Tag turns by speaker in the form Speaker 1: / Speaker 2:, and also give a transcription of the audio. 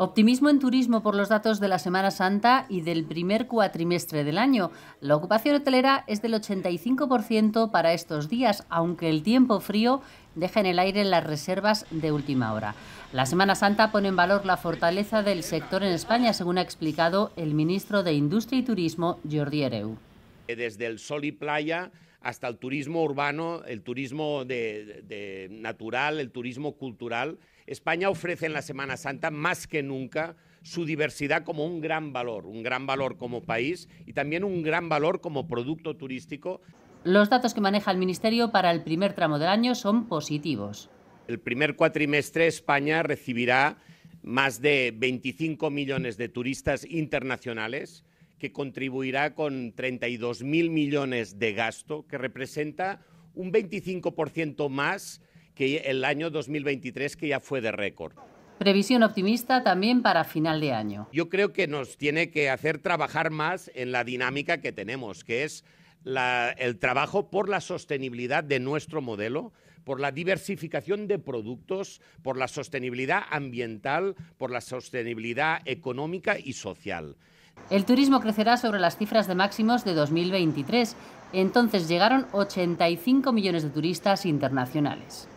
Speaker 1: Optimismo en turismo por los datos de la Semana Santa y del primer cuatrimestre del año. La ocupación hotelera es del 85% para estos días, aunque el tiempo frío deja en el aire las reservas de última hora. La Semana Santa pone en valor la fortaleza del sector en España, según ha explicado el ministro de Industria y Turismo, Jordi Ereu.
Speaker 2: Eh, desde el sol y playa hasta el turismo urbano, el turismo de, natural, el turismo cultural. España ofrece en la Semana Santa más que nunca su diversidad como un gran valor, un gran valor como país y también un gran valor como producto turístico. Los datos que maneja el Ministerio para el primer tramo del año son positivos. El primer cuatrimestre España recibirá más de 25 millones de turistas internacionales, que contribuirá con 32.000 millones de gasto, que representa un 25% más que el año 2023, que ya fue de récord.
Speaker 1: Previsión optimista también para final de año.
Speaker 2: Yo creo que nos tiene que hacer trabajar más en la dinámica que tenemos, que es el trabajo por la sostenibilidad de nuestro modelo, por la diversificación de productos, por la sostenibilidad ambiental, por la sostenibilidad económica y social.
Speaker 1: El turismo crecerá sobre las cifras de máximos de 2023. Entonces llegaron 85 millones de turistas internacionales.